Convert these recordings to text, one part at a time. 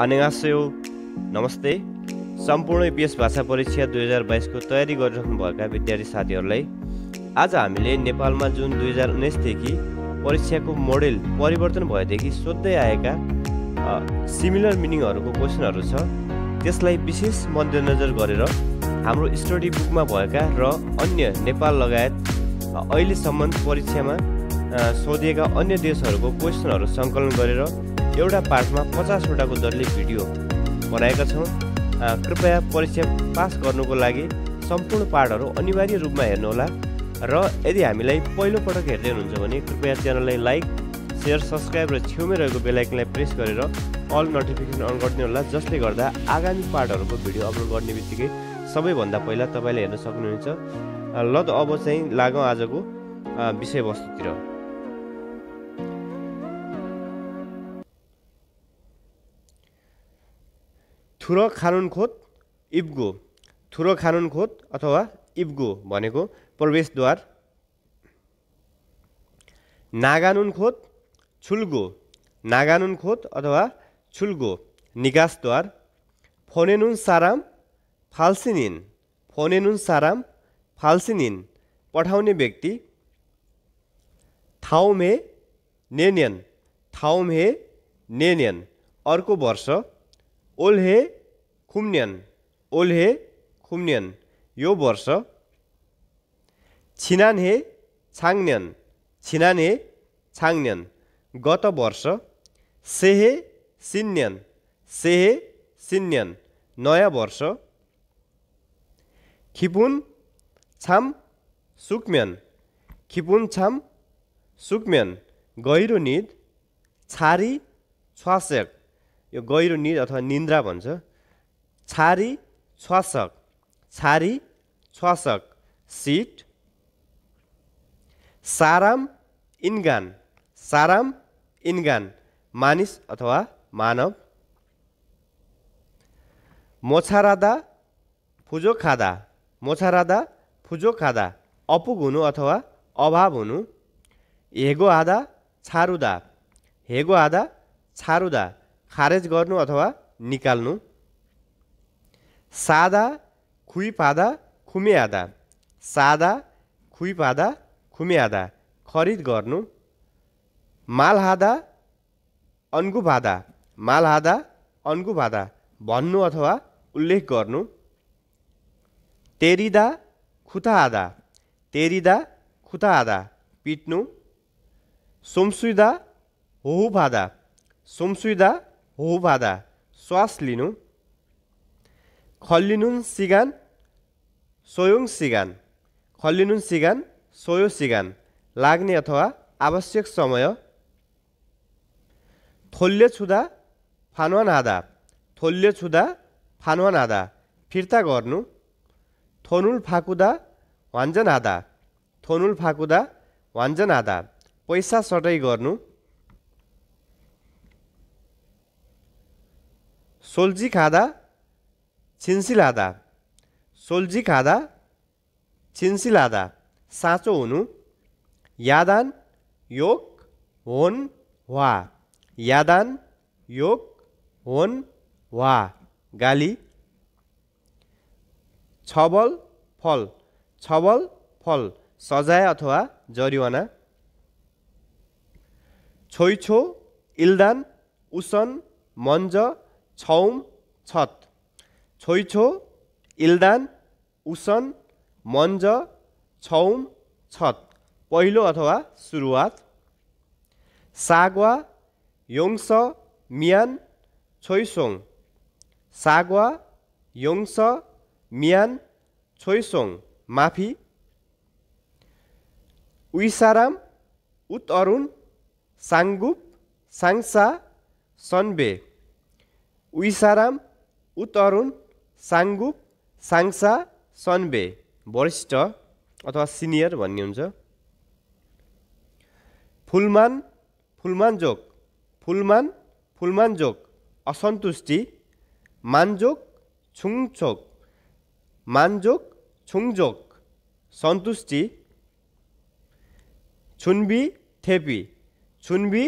अनेगास्यो नमस्ते सम्पूर्ण युपिएस भाषा परीक्षा दुई हजार बाइसको तयारी गरिराख्नुभएका विद्यार्थी साथीहरूलाई आज हामीले नेपालमा जुन दुई हजार उन्नाइसदेखि परीक्षाको मोडेल परिवर्तन भएदेखि सोध्दै आएका सिमिलर मिनिङहरूको क्वेसनहरू छ त्यसलाई विशेष मध्यनजर गरेर हाम्रो स्टडी बुकमा भएका र अन्य नेपाल लगायत अहिलेसम्म परीक्षामा सोधिएका अन्य देशहरूको क्वेसनहरू सङ्कलन गरेर एउटा पार्टमा पचासवटाको दरले भिडियो बनाएका छौँ कृपया परीक्षा पास गर्नुको लागि सम्पूर्ण पाठहरू अनिवार्य रूपमा हेर्नुहोला र यदि हामीलाई पहिलोपटक हेर्दै हुनुहुन्छ भने कृपया च्यानललाई लाइक सेयर सब्सक्राइब र छेउमै रहेको बेलायकनलाई प्रेस गरेर अल नोटिफिकेसन अन गरिदिनुहोला जसले गर्दा आगामी पाठहरूको भिडियो अपलोड गर्ने बित्तिकै सबैभन्दा पहिला तपाईँले हेर्न सक्नुहुन्छ ल त अब चाहिँ लागौँ आजको विषयवस्तुतिर थुर खानुनखोत इब्गो थुर खानुनखोत अथवा इब्गो भनेको प्रवेशद्वार नागानुनखोत छुल्गो नागानुनखोत अथवा छुल्गो निकासद्वार फोनेनुन साराम फाल्सिनिन फोनेनुन साराम फाल्सिनिन पठाउने व्यक्ति थाउमे नेन्यन थाउमे नेन्यन अर्को वर्ष ओल्हे खुम्न्यन ओल्हे खुम्न्यन यो वर्ष छिनान्हे छिनान छिनान्हे छाङ्न्यान गत वर्ष सेहे सिन्यन सेहे सिन्यन नयाँ वर्ष खिपुन छाम सुक्म्यान खिपुन छाम सुक्म्यान गहिरो निद छारी छ्वासेक यो गहिरो निद अथवा निन्द्रा भन्छ छारी छ्वासक छारी छ्वासक सिट साराम इन्गान साराम इन्गान मानिस अथवा मानव मोछारादा फुजो खाँदा मोछारादा फुजो खाँदा अपुग हुनु अथवा अभाव हुनु हेगो आधा छारुदा हेगो आधा छारुदा खारेज गर्नु अथवा निकाल्नु सादा खुमे आधा सादा खुमे आधा खरिद गर्नु मालहादा अन्गुभादा मालहादा अन्गुभादा भन्नु अथवा उल्लेख गर्नु तेरिदा खुताआदा तेरिदा खुताआदा पिट्नु सोमसुइदा होहुभादा सोमसुइदा हो बाधा श्वास लिनु खल्लिनुन सिगान सोयोङ सिगान खल्लिनुन सिगान सोयो सिगान लाग्ने अथवा आवश्यक समय थोल्ले छुदा फानुवा नादा थोल्ले छुदा फानुवा नादा फिर्ता गर्नु थोनुल फाकुदा वान्जन आधा थोनुल फाकुदा वान्जन आधा पैसा सटै गर्नु सोल्जी खाँदा छिन्सी लाँदा सोल्जी खाँदा छिन्सी लाँदा साँचो हुनु यादान योग होन वा यादान योग होन वा गाली छबल फल छबल फल सजाय अथवा जरिवाना छोइछो इल्दान उसन मन्ज 처음, 첫. 조이초, 일단, 우선, 먼저, 처음, 첫. पहिलो अथवा सुरुवात सागवा योङ्स मियान छोइसोङ सागवा योङ्स मियान छोइसोङ माफी उइसाराम उत अरुण साङ्गुप साङ्सा सन्बे उइसाराम उतरुण साङ्गुप साङ्सा सन्बे वरिष्ठ अथवा सिनियर भन्ने हुन्छ फुलमान फुलमानजोक फुलमान फुलमानजोक असन्तुष्टि मानजोक छुङछोक मानजोक छुङजोक सन्तुष्टि छुन्बी थेपी छुन्बी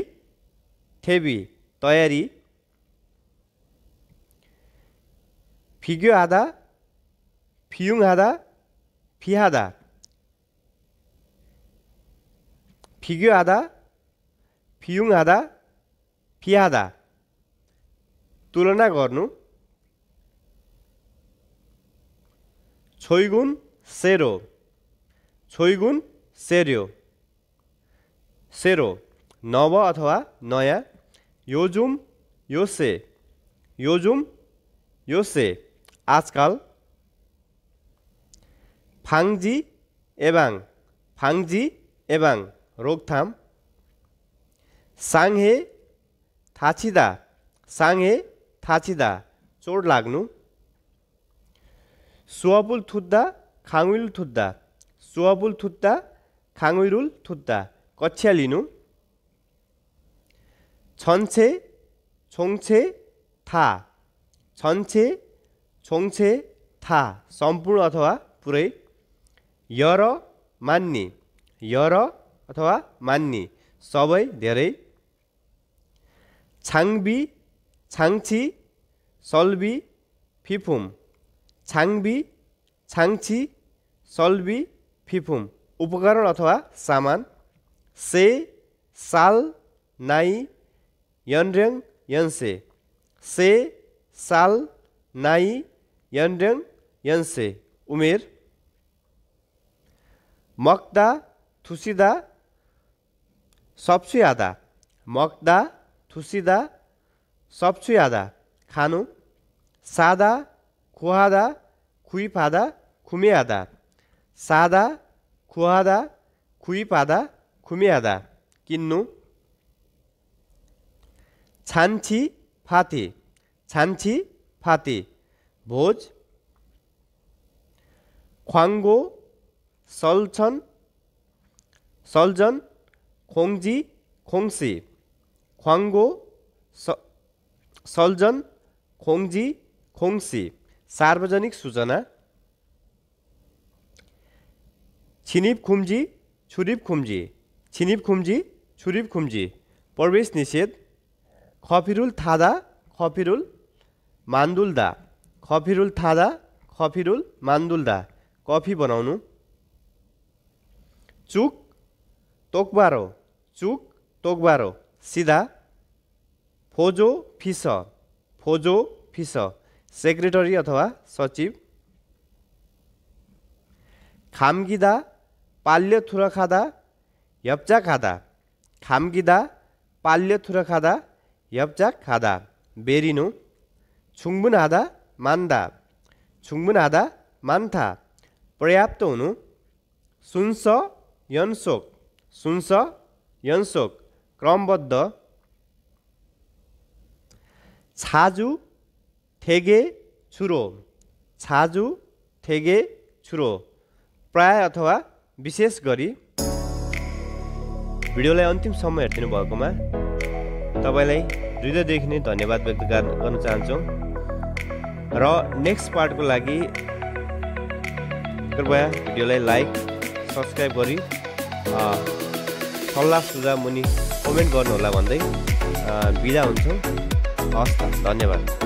थेबी तयारी 비교하다, 비용하다, 비하다. 비교하다, 비용하다, 비하다. तुलना गर्नु छोइगुन सेरो छोइगुन सेर्यो सेरो नव अथवा नयाँ योजुम योसे योजुम योसे আজকাল ফাংজি এবং ফাংজি এবং রোগথাম সাংহে থাছিদা সাংহে থাছিদা চোট লাগনু সুয়াবুল থুদ্দা খাঙুইল থুদ্দা সুয়াবুল থুদ্দা খাঙুইরুল থুদ্দা লিনু ছনছে ছংছে থা ছনছে छोङ्छे था सम्पूर्ण अथवा पुरै य र मान्ने य र अथवा मान्ने सबै धेरै छाङ्बी छाङ्छी सल्बी फिफुम छाङबी छाङ्छी सल्बी फिफुम उपकरण अथवा सामान से साल नाइ यन्ड्रङ यन्से से साल नाइ यनरेङ यन्से उमेर मक्दा थुसिदा सबसु यादा मक्दा थुसिदा सबसु यादा खानु सादा खुहादा खुइफादा खुमियादा सादा खुहादा खुइफादा खुमियादा किन्नु छान्छी फाते छान्छी फाते भोज ख्वाङ्गो सल्छन सल्जन खोङ्जी खोङ्सी ख्वाङ्गो स सल्जन खोङ्जी खोङ्सी सार्वजनिक सूचना छिनिप खुम्जी छुरिप खुम्जी छिनिप खुम्जी छुरिप खुम्जी प्रवेश निषेध खफिरुल थादा खफिरुल मान्दुल्दा कफिरुल थादा कफिरुल मान्दुल्दा कफी बनाउनु चुक तोकबारो चुक तोकबारो सिधा फोजो फिस फोजो फिस सेक्रेटरी अथवा सचिव खाम्गिदा पाल्य थुर खाँदा यप्चा खाँदा खाम्गिदा पाल्य थुर खाँदा 엽작 가다 메리누 충분하다 만다 충분하다 मान्था पर्याप्त हुनु सुन्छ 연속 सुन्छ 연속 क्रमबद्ध छाजु ठेगे छुरो छाजु ठेगे छुरो प्राय अथवा विशेष गरी भिडियोलाई अन्तिम समय हेरिदिनु भएकोमा तपाईँलाई हृदयदेखि नै धन्यवाद व्यक्त गर्न चाहन्छौँ र नेक्स्ट पार्टको लागि कृपया भिडियोलाई लाइक सब्सक्राइब गरी सल्लाह सुझाव मुनि कमेन्ट गर्नुहोला भन्दै बिदा हुन्छौँ हस् धन्यवाद